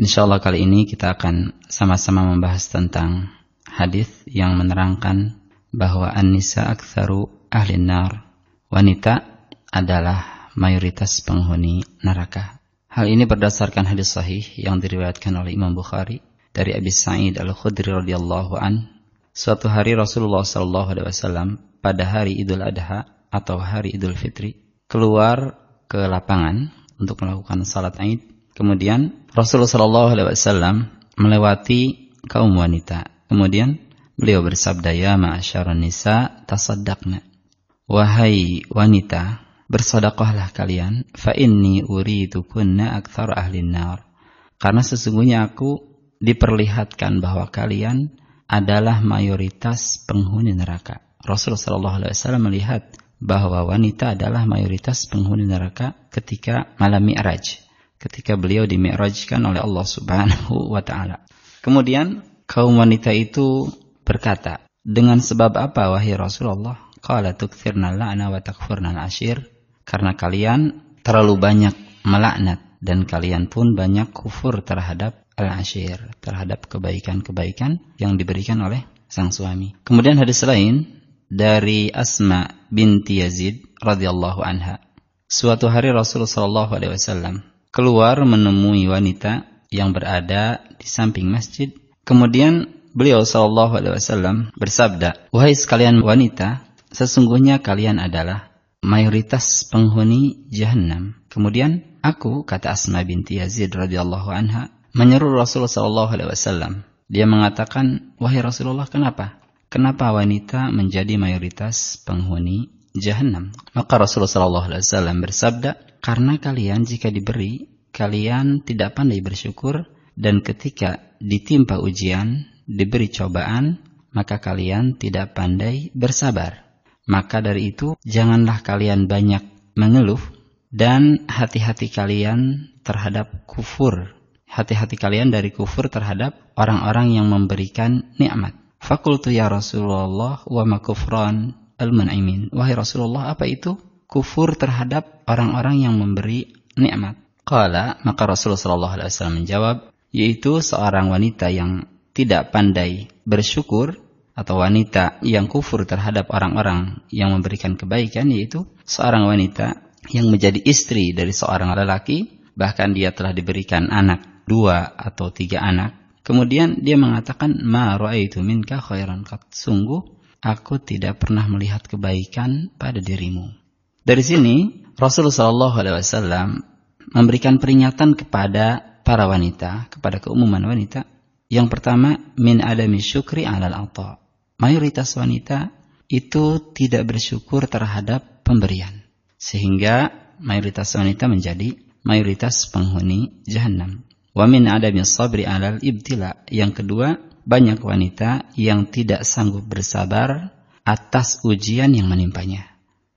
Insyaallah kali ini kita akan sama-sama membahas tentang hadis yang menerangkan bahwa An-Nisa aktsaru ahli nar. Wanita adalah mayoritas penghuni neraka. Hal ini berdasarkan hadis sahih yang diriwayatkan oleh Imam Bukhari dari Abi Sa'id Al-Khudri radhiyallahu an. Suatu hari Rasulullah sallallahu alaihi wasallam pada hari Idul Adha atau hari Idul Fitri keluar ke lapangan untuk melakukan salat Id Kemudian Rasulullah SAW melewati kaum wanita. Kemudian beliau bersabda, Ya ma'asyaron nisa tasaddaqna. Wahai wanita, bersodakohlah kalian, Fainni uridukunna akthar ahlin nar. Karena sesungguhnya aku diperlihatkan bahwa kalian adalah mayoritas penghuni neraka. Rasulullah SAW melihat bahwa wanita adalah mayoritas penghuni neraka ketika malam Mi'raj ketika beliau dimi'rajkan oleh Allah Subhanahu wa taala. Kemudian kaum wanita itu berkata, "Dengan sebab apa wahai Rasulullah?" Qala tukthirna la'na wa takfurna ashir Karena kalian terlalu banyak melaknat dan kalian pun banyak kufur terhadap al-ashir, terhadap kebaikan-kebaikan yang diberikan oleh sang suami. Kemudian hadis lain dari Asma binti Yazid radhiyallahu anha. Suatu hari Rasulullah Wasallam keluar menemui wanita yang berada di samping masjid. Kemudian beliau sallallahu Alaihi Wasallam bersabda, wahai sekalian wanita, sesungguhnya kalian adalah mayoritas penghuni jahanam. Kemudian aku kata Asma binti Yazid radhiyallahu anha menyeru rasul sallallahu Alaihi Wasallam. Dia mengatakan, wahai Rasulullah, kenapa? Kenapa wanita menjadi mayoritas penghuni jahanam? Maka Rasulullah sallallahu Alaihi Wasallam bersabda, karena kalian jika diberi, kalian tidak pandai bersyukur, dan ketika ditimpa ujian, diberi cobaan, maka kalian tidak pandai bersabar. Maka dari itu, janganlah kalian banyak mengeluh, dan hati-hati kalian terhadap kufur. Hati-hati kalian dari kufur terhadap orang-orang yang memberikan nikmat. Fakultu ya Rasulullah wa makufran al munimin Wahai Rasulullah, apa itu? kufur terhadap orang-orang yang memberi nikmat. Qala, maka Rasulullah Shallallahu alaihi wasallam menjawab, yaitu seorang wanita yang tidak pandai bersyukur atau wanita yang kufur terhadap orang-orang yang memberikan kebaikan yaitu seorang wanita yang menjadi istri dari seorang lelaki bahkan dia telah diberikan anak dua atau tiga anak Kemudian dia mengatakan, "Ma ra'aitu minka khairan qat." Sungguh aku tidak pernah melihat kebaikan pada dirimu. Dari sini Rasulullah SAW memberikan peringatan kepada para wanita, kepada keumuman wanita. Yang pertama, min adami syukri alal ato. Mayoritas wanita itu tidak bersyukur terhadap pemberian. Sehingga mayoritas wanita menjadi mayoritas penghuni jahanam. Wa min adami sabri alal ibtila. Yang kedua, banyak wanita yang tidak sanggup bersabar atas ujian yang menimpanya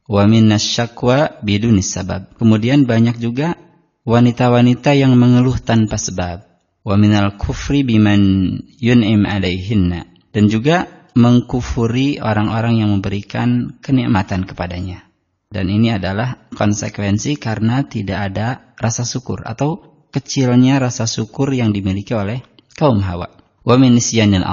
wa minas syakwa bidunis sabab. Kemudian banyak juga wanita-wanita yang mengeluh tanpa sebab. Wa minal kufri biman yun'im alaihinna. Dan juga mengkufuri orang-orang yang memberikan kenikmatan kepadanya. Dan ini adalah konsekuensi karena tidak ada rasa syukur atau kecilnya rasa syukur yang dimiliki oleh kaum Hawa. Wa min nisyanil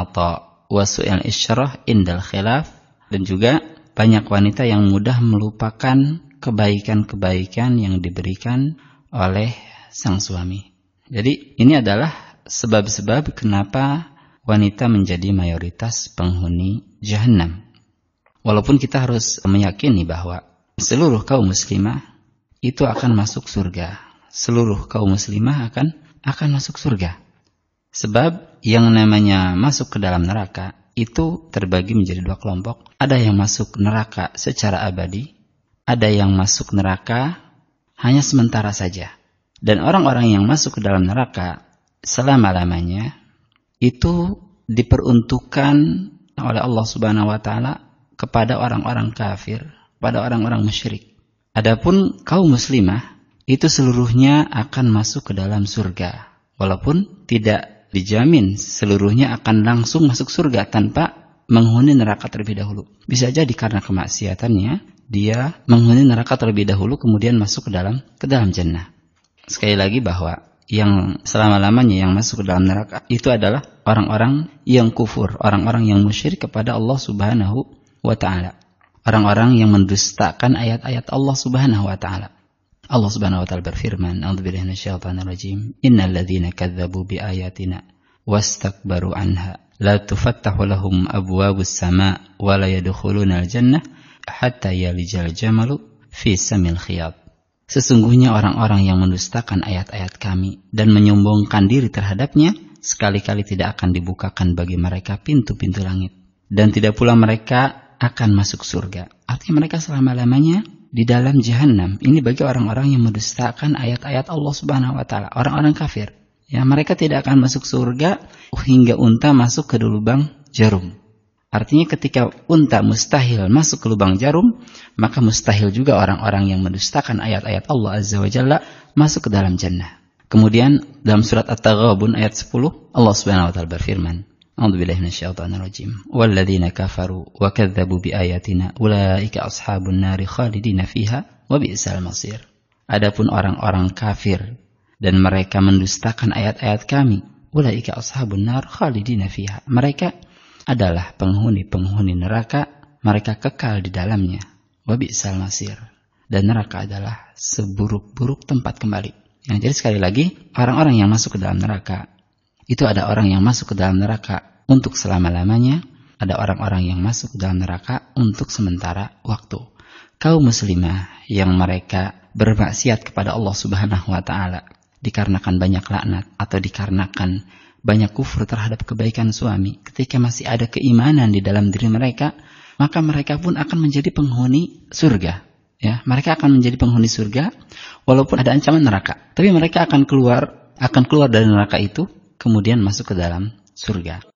wa su'il isyrah indal khilaf dan juga banyak wanita yang mudah melupakan kebaikan-kebaikan yang diberikan oleh sang suami. Jadi ini adalah sebab-sebab kenapa wanita menjadi mayoritas penghuni jahanam. Walaupun kita harus meyakini bahwa seluruh kaum muslimah itu akan masuk surga. Seluruh kaum muslimah akan akan masuk surga. Sebab yang namanya masuk ke dalam neraka itu terbagi menjadi dua kelompok. Ada yang masuk neraka secara abadi, ada yang masuk neraka hanya sementara saja. Dan orang-orang yang masuk ke dalam neraka selama-lamanya itu diperuntukkan oleh Allah Subhanahu wa taala kepada orang-orang kafir, pada orang-orang musyrik. Adapun kaum muslimah itu seluruhnya akan masuk ke dalam surga walaupun tidak dijamin seluruhnya akan langsung masuk surga tanpa menghuni neraka terlebih dahulu. Bisa jadi karena kemaksiatannya dia menghuni neraka terlebih dahulu kemudian masuk ke dalam ke dalam jannah. Sekali lagi bahwa yang selama-lamanya yang masuk ke dalam neraka itu adalah orang-orang yang kufur, orang-orang yang musyrik kepada Allah Subhanahu wa taala. Orang-orang yang mendustakan ayat-ayat Allah Subhanahu wa taala. Allah Subhanahu wa taala berfirman, "A'udzubillahi minasyaitonir rajim. Innal ladzina kadzdzabu biayatina wastakbaru anha la tufattahu lahum abwabus sama' wa la yadkhuluna al-jannah hatta yalijal jamalu fi samil khiyab." Sesungguhnya orang-orang yang mendustakan ayat-ayat kami dan menyombongkan diri terhadapnya, sekali-kali tidak akan dibukakan bagi mereka pintu-pintu langit. Dan tidak pula mereka akan masuk surga. Artinya mereka selama-lamanya di dalam jahanam. Ini bagi orang-orang yang mendustakan ayat-ayat Allah Subhanahu wa taala, orang-orang kafir. Ya, mereka tidak akan masuk surga hingga unta masuk ke lubang jarum. Artinya ketika unta mustahil masuk ke lubang jarum, maka mustahil juga orang-orang yang mendustakan ayat-ayat Allah Azza wa Jalla masuk ke dalam jannah. Kemudian dalam surat At-Taghabun ayat 10, Allah Subhanahu wa taala berfirman, أعوذ بالله من الشيطان الرجيم والذين كفروا وكذبوا بآياتنا أولئك أصحاب النار خالدين فيها وبئس المصير Adapun orang-orang kafir dan mereka mendustakan ayat-ayat kami, ulaika ashabun nar khalidina fiha. Mereka adalah penghuni-penghuni neraka, mereka kekal di dalamnya. wabi bi'sal masir. Dan neraka adalah seburuk-buruk tempat kembali. Nah, jadi sekali lagi, orang-orang yang masuk ke dalam neraka itu ada orang yang masuk ke dalam neraka untuk selama-lamanya, ada orang-orang yang masuk ke dalam neraka untuk sementara waktu. Kaum muslimah yang mereka bermaksiat kepada Allah Subhanahu wa taala dikarenakan banyak laknat atau dikarenakan banyak kufur terhadap kebaikan suami, ketika masih ada keimanan di dalam diri mereka, maka mereka pun akan menjadi penghuni surga. Ya, mereka akan menjadi penghuni surga walaupun ada ancaman neraka. Tapi mereka akan keluar, akan keluar dari neraka itu kemudian masuk ke dalam surga.